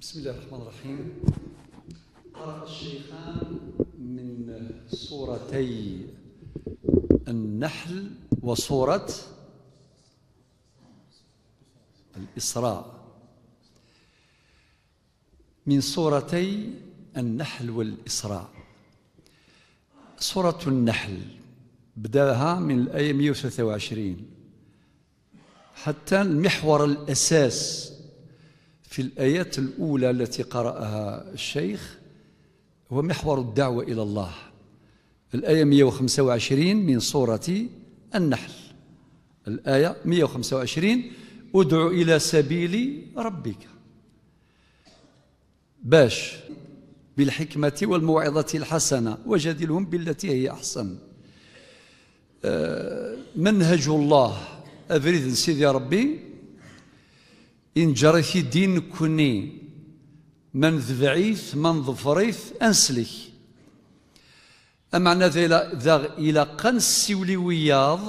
بسم الله الرحمن الرحيم قرأ الشيخان من سورتي النحل وسورة الإسراء من سورتي النحل والإسراء سورة النحل بداها من الآية 123 حتى المحور الأساس في الآيات الأولى التي قرأها الشيخ هو محور الدعوة إلى الله الآية 125 من سورة النحل الآية 125 ادع إلى سبيل ربك باش بالحكمة والموعظة الحسنة وجادلهم بالتي هي أحسن آه، منهج الله أفريد سيدي ربي إن جريث دين كني من ذبعيث من ظفريث أنسلك أمعنا ذا إلى وياض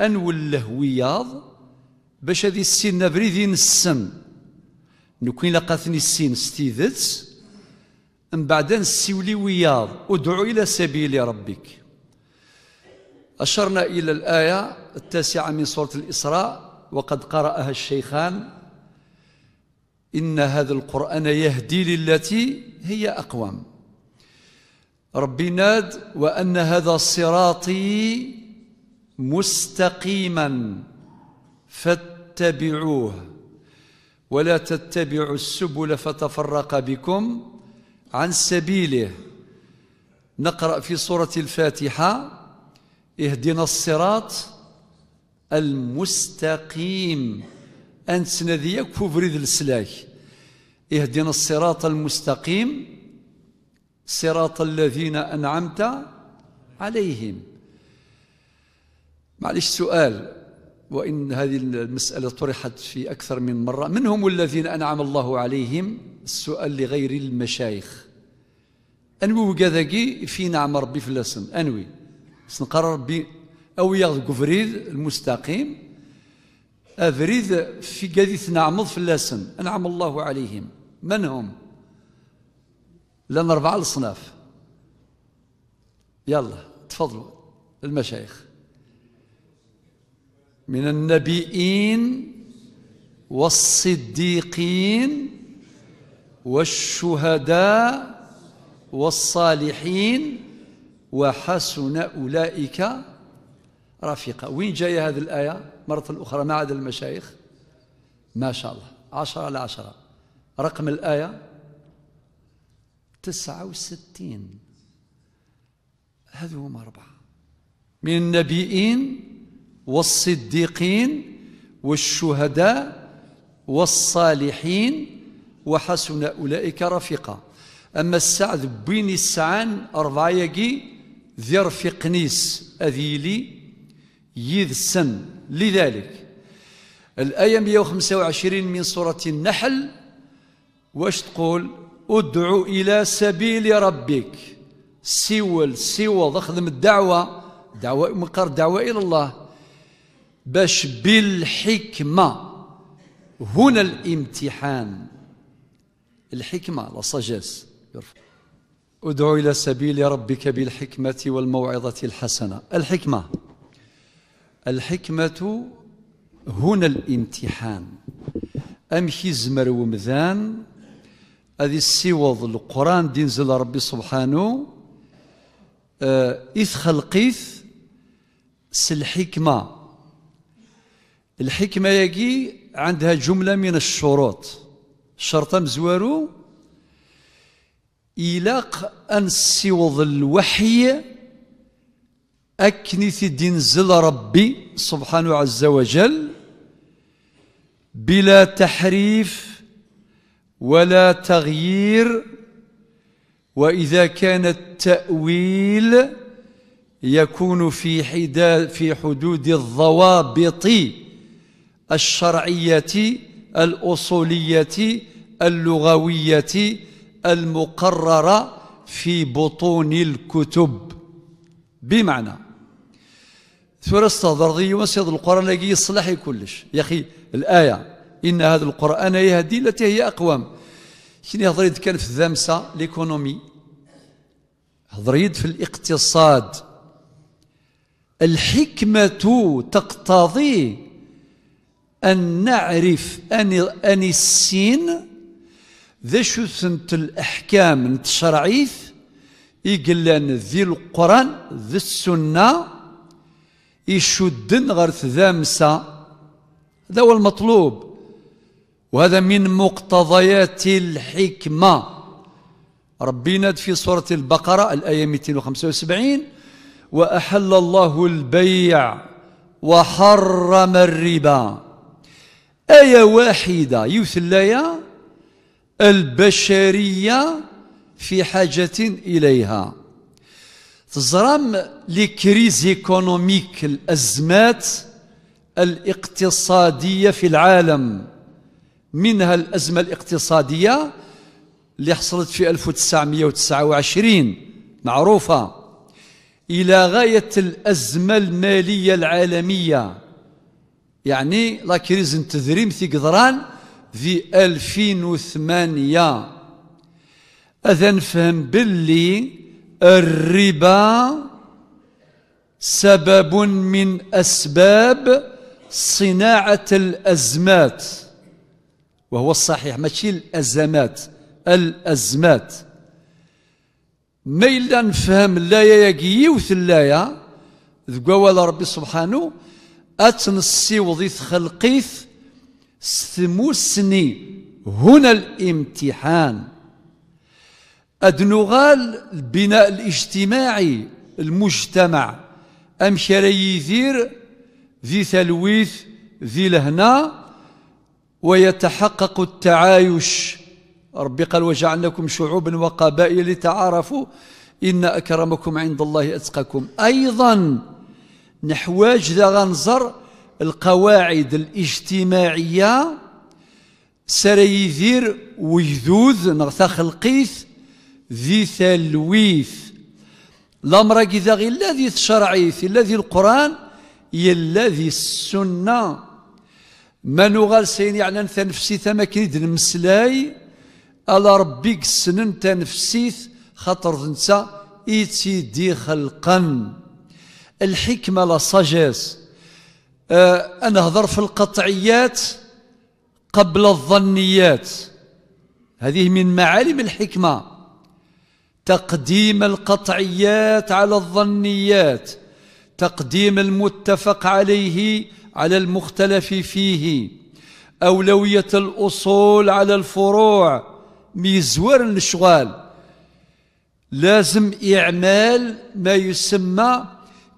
أن أنوله وياض باش هذه السن بريدين السم نكون لقاتني السين ستيذت من بعد نسيولي وياض ادعو إلى سبيل ربك أشرنا إلى الآية التاسعة من سورة الإسراء وقد قرأها الشيخان إن هذا القرآن يهدي للتي هي أقوام ربي ناد وأن هذا صراطي مستقيما فاتبعوه ولا تتبعوا السبل فتفرق بكم عن سبيله نقرأ في سورة الفاتحة اهدنا الصراط المستقيم أن تسندي ياك السلاك اهدنا الصراط المستقيم صراط الذين أنعمت عليهم معلش سؤال وإن هذه المسألة طرحت في أكثر من مرة من هم الذين أنعم الله عليهم السؤال لغير المشايخ أنوي وكذاكي في نعم ربي في الأسن أنوي سنقرر ربي أو يغذ المستقيم أفريد في قديث نعمض في اللاسم أنعم الله عليهم من هم لأن أربعة الصناف يلا تفضلوا المشايخ من النبيين والصديقين والشهداء والصالحين وحسن أولئك رفيقا وين جاية هذه الآية؟ مرة أخرى ما عدا المشايخ ما شاء الله عشرة على عشرة رقم الآية تسعة وستين هذو هم أربعة من النبيين والصديقين والشهداء والصالحين وحسن أولئك رفيقا أما السعد بين السعان أربعة يجي ذي رفيق نيس أذيلي يذسن لذلك الآية 125 من سورة النحل واش تقول ادعو إلى سبيل ربك سول سوض اخدم الدعوة دعوة مقر دعوة إلى الله باش بالحكمة هنا الامتحان الحكمة لا ساجيس ادعو إلى سبيل ربك بالحكمة والموعظة الحسنة الحكمة الحكمة هنا الامتحان أمشي زمر ومذان هذه السوض القرآن دينزل ربي سبحانه آه إذ خلقيث الحكمة الحكمة يجي عندها جملة من الشروط شرط مزوارو إلاق أن السوض الوحي أكنث دينزل ربي سبحانه عز وجل بلا تحريف ولا تغيير وإذا كان التأويل يكون في حدا في حدود الضوابط الشرعية الأصولية اللغوية المقررة في بطون الكتب بمعنى تفرست ضرضي مسيض القرآن لقي يصلحي كلش يا أخي الآية إن هذا القرآن يهدي التي هي أقوام شنو هضريت كان في الذمسة ليكونومي هضريت في الاقتصاد الحكمة تقتضي أن نعرف أن أن السين ذا شو ثنت الأحكام نتشرعيف يقلان ذي القرآن ذي السنة يشدن غير ثامسة هذا هو المطلوب وهذا من مقتضيات الحكمة ربنا في سورة البقرة الآية 275 وأحل الله البيع وحرم الربا آية واحدة يثلية البشرية في حاجة إليها تزرم لي كريز ايكونوميك الازمات الاقتصاديه في العالم منها الازمه الاقتصاديه اللي حصلت في 1929 معروفه الى غايه الازمه الماليه العالميه يعني لا كريز تذريم في قدران في 2008 اذا نفهم باللي الربا سبب من أسباب صناعة الأزمات وهو الصحيح ماشي الأزمات الأزمات ما إلا نفهم اللاية يقي وثلايا ذكوال ربي سبحانه أتنسي وظيث خلقيث ثموسني هنا الامتحان أدنغال البناء الاجتماعي المجتمع أم يثير ذي تلويث ذي لهنا ويتحقق التعايش ربي قال وجعلناكم شعوبا وقبائل لتعارفوا إن أكرمكم عند الله أتقاكم أيضا نحواج ذا غنزر القواعد الاجتماعية سريذير ويذوذ نغتا خلقيث ذي تلويث الامر كذا غير الذي في الذي القران الذي السنه ما نغال سين يعني انت نفسي ثما كيد المسلاي الا ربي كسن انت نفسيث خاطر انت ايتيدي خلقا الحكمه لا ساجيس آه انا هضر في القطعيات قبل الظنيات هذه من معالم الحكمه تقديم القطعيات على الظنيات تقديم المتفق عليه على المختلف فيه أولوية الأصول على الفروع ميزور الشغال لازم إعمال ما يسمى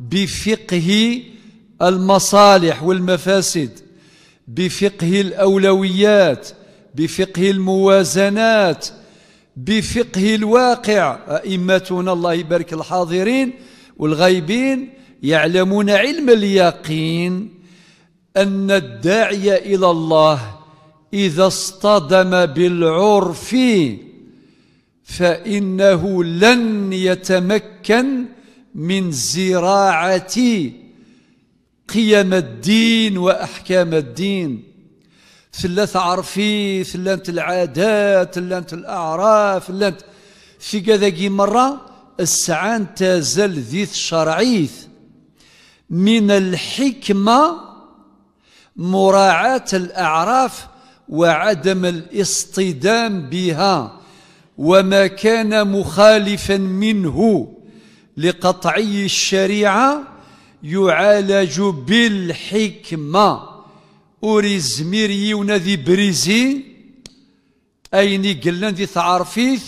بفقه المصالح والمفاسد بفقه الأولويات بفقه الموازنات بفقه الواقع أئمتنا الله يبارك الحاضرين والغايبين يعلمون علم اليقين أن الداعي إلى الله إذا اصطدم بالعرف فإنه لن يتمكن من زراعة قيم الدين وأحكام الدين ثلاث عرفي ثلاث العادات ثلاث الأعراف ثلاث في كذا مرة السعان تازل ذيث شرعيث من الحكمة مراعاة الأعراف وعدم الاصطدام بها وما كان مخالفا منه لقطعي الشريعة يعالج بالحكمة أوري يزمير يونا ذي بريزي أيني قلنا ذي تعرفيث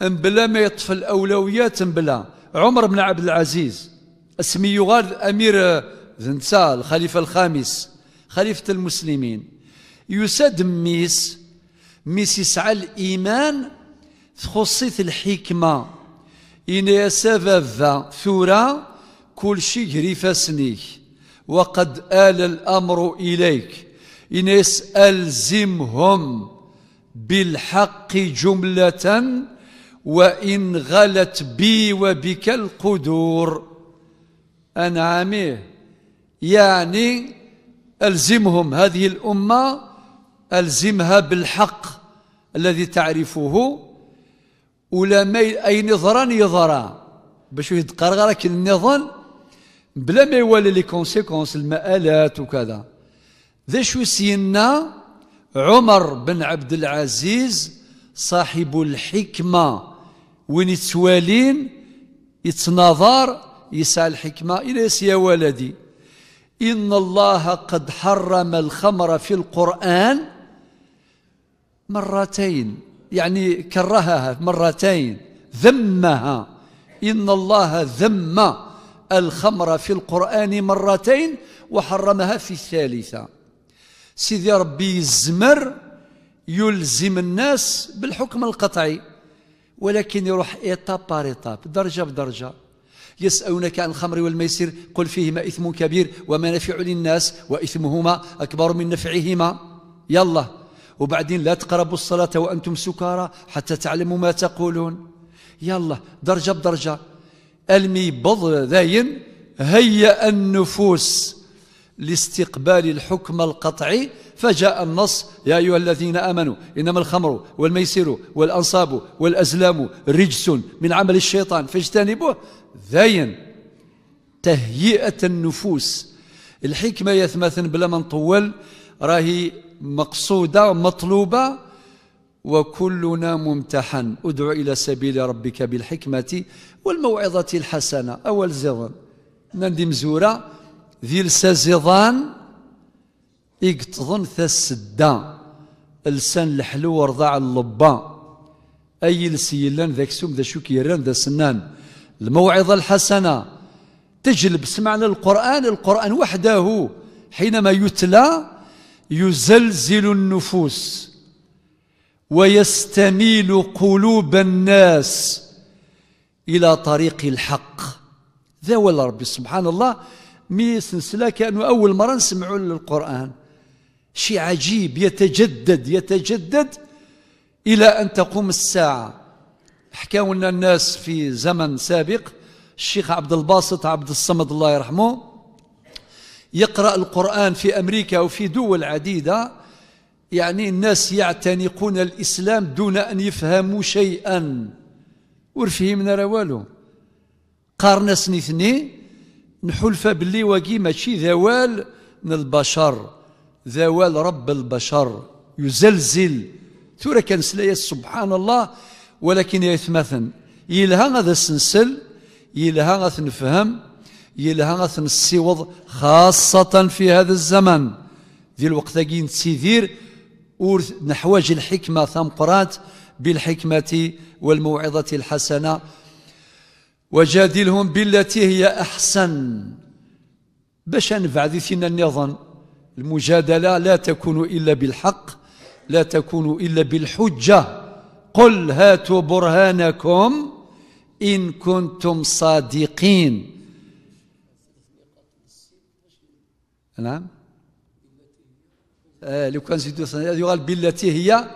بلا ما يطفي الأولويات بلا عمر بن عبد العزيز اسمي يغال أمير آه، ذنسا الخليفة الخامس خليفة المسلمين يساد ميس ميس يسعى الإيمان تخصيث الحكمة إن يسافا ثورة كل شيء يجري سنيه وقد آل الأمر إليك إن ألزمهم بالحق جملة وإن غلت بي وبك القدور أنعامه يعني ألزمهم هذه الأمة ألزمها بالحق الذي تعرفه ولا أي نظرا يظرا باش يتقرر غير النظام بلا ما يوالي لي كونسيكونس المآلات وكذا ذا شو سينا عمر بن عبد العزيز صاحب الحكمة وين يتوالين يتناظر يسعى الحكمة إلى يا ولدي إن الله قد حرم الخمر في القرآن مرتين يعني كرهها مرتين ذمها إن الله ذم الخمر في القرآن مرتين وحرمها في الثالثة سيدي ربي الزمر يلزم الناس بالحكم القطعي ولكن يروح إيطاب بار إيطاب درجة بدرجة يسألونك عن الخمر والميسر قل فيهما إثم كبير ومنافع للناس وإثمهما أكبر من نفعهما يلا وبعدين لا تقربوا الصلاة وأنتم سكارى حتى تعلموا ما تقولون يلا درجة بدرجة المي بض ذاين هيأ النفوس لاستقبال الحكم القطعي فجاء النص يا أيها الذين آمنوا إنما الخمر والميسر والأنصاب والأزلام رجس من عمل الشيطان فاجتنبوه ذاين تهيئة النفوس الحكمة يثمثن بلا ما نطول راهي مقصودة مطلوبة وكلنا ممتحن ادع إلى سبيل ربك بالحكمة والموعظة الحسنة أول زيضان نندم مزورة ذي لسازيضان ثا السدة لسان الحلو ورضاع اللبا أي لسيلان ذاك سوم ذا شكيران ذا سنان الموعظة الحسنة تجلب سمعنا القرآن القرآن وحده حينما يتلى يزلزل النفوس ويستميل قلوب الناس الى طريق الحق ذا ولا ربي سبحان الله مي سلسله كانوا اول مره نسمعوا القران شيء عجيب يتجدد يتجدد الى ان تقوم الساعه حكاو لنا الناس في زمن سابق الشيخ عبد الباسط عبد الصمد الله يرحمه يقرا القران في امريكا وفي دول عديده يعني الناس يعتنقون الإسلام دون أن يفهموا شيئا ورفهمنا راه والو قارنا سنثني نحلف باللي واقي ماشي ذوال من البشر ذوال رب البشر يزلزل ثورة كان سبحان الله ولكن يثمثن يلها غادا السنسل يلها غادا نفهم يلها غادا نسيوض خاصة في هذا الزمن ذي الوقت ذاكين تسيدير نحوج الحكمة ثم قرات بالحكمة والموعظة الحسنة وجادلهم بالتي هي أحسن باش نبعد فينا النظام المجادلة لا تكون إلا بالحق لا تكون إلا بالحجة قل هاتوا برهانكم إن كنتم صادقين نعم آه، لو كان زيدوا هذه بالتي هي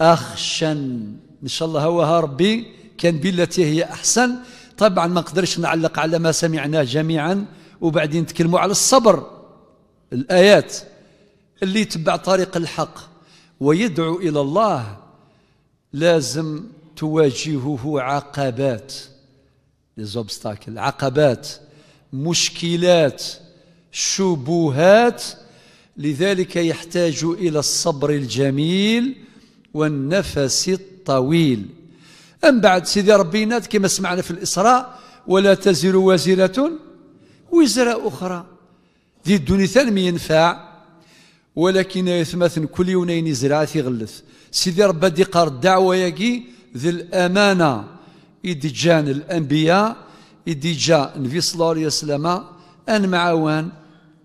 أخشن إن شاء الله هواها ربي كان بالتي هي أحسن طبعا ما نقدرش نعلق على ما سمعناه جميعا وبعدين نتكلموا على الصبر الآيات اللي يتبع طريق الحق ويدعو إلى الله لازم تواجهه عقبات لزوبستاكل عقبات مشكلات شبهات لذلك يحتاج إلى الصبر الجميل والنفس الطويل أم بعد سيدي ربينا كما سمعنا في الإسراء ولا تزر وازرة وزر أخرى ذي الدنيا ثاني ينفع ولكن يثمثن كل يونين في غلث سيدي ربا دي قار الدعوة يجي ذي الأمانة إدجان الأنبياء إدجا في صلى الله عليه وسلم أن معاوان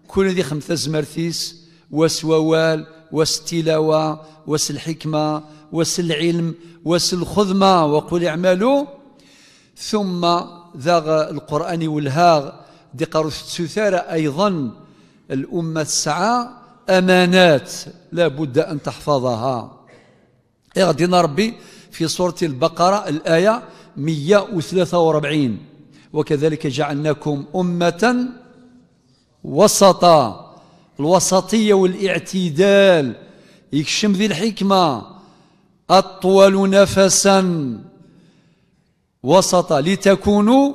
كل ذي خمسة زمرتيس واس ووال واس التلاوة واس الحكمة واس العلم واس الخذمة وقل اعملوا ثم ذاغ القرآن والهاغ دقر السثارة أيضا الأمة السعى أمانات لا بد أن تحفظها اغدنا إيه ربي في سورة البقرة الآية 143 وكذلك جعلناكم أمة وسطا الوسطية والاعتدال يكشم ذي الحكمة أطول نفسا وسطا لتكونوا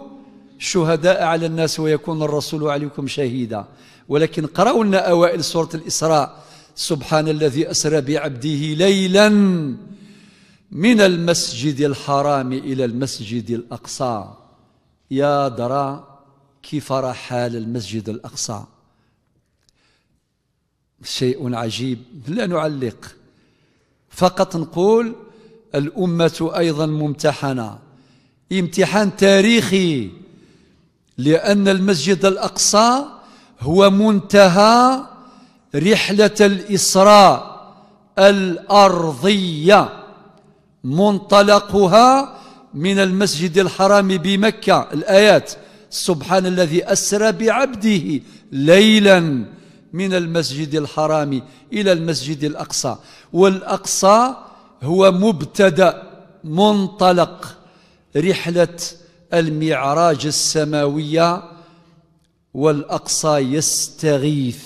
شهداء على الناس ويكون الرسول عليكم شهيدا ولكن قرأوا لنا أوائل سورة الإسراء سبحان الذي أسرى بعبده ليلا من المسجد الحرام إلى المسجد الأقصى يا درى كيف راح حال المسجد الأقصى شيء عجيب لا نعلق فقط نقول الأمة أيضا ممتحنة امتحان تاريخي لأن المسجد الأقصى هو منتهى رحلة الإسراء الأرضية منطلقها من المسجد الحرام بمكة الآيات سبحان الذي أسرى بعبده ليلاً من المسجد الحرام إلى المسجد الأقصى والأقصى هو مبتدأ منطلق رحلة المعراج السماوية والأقصى يستغيث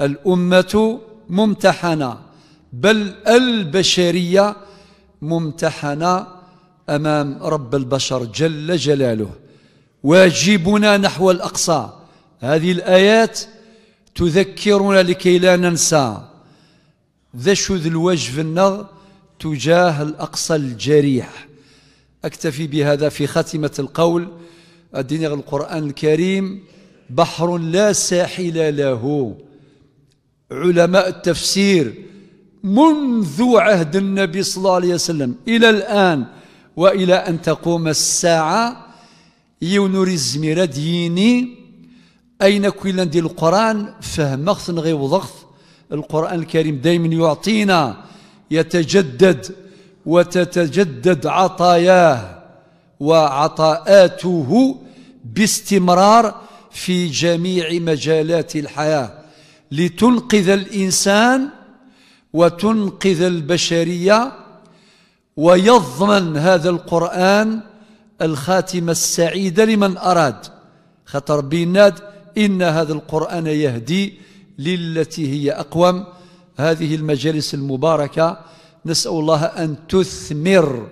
الأمة ممتحنة بل البشرية ممتحنة أمام رب البشر جل جلاله واجبنا نحو الأقصى هذه الآيات تذكرنا لكي لا ننسى ذا شذ الواجب النظر تجاه الأقصى الجريح أكتفي بهذا في خاتمة القول الدين القرآن الكريم بحر لا ساحل له علماء التفسير منذ عهد النبي صلى الله عليه وسلم إلى الآن وإلى أن تقوم الساعة الزميرة ديني أين كل ديال القرآن فهم خصنا غير وضغط القرآن الكريم دائما يعطينا يتجدد وتتجدد عطاياه وعطاءاته باستمرار في جميع مجالات الحياة لتنقذ الإنسان وتنقذ البشرية ويضمن هذا القرآن الخاتمة السعيدة لمن أراد خطر بيناد إن هذا القرآن يهدي للتي هي أقوم هذه المجالس المباركة نسأل الله أن تثمر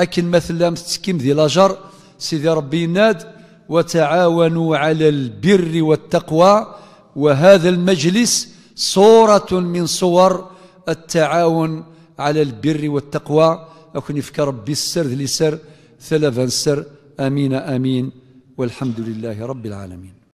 أكن مثلا تسكيم ذي لجر سيدي ربي يناد وتعاونوا على البر والتقوى وهذا المجلس صورة من صور التعاون على البر والتقوى أكن يفكر ربي السر ذي السر ثلاثا سر أمين أمين والحمد لله رب العالمين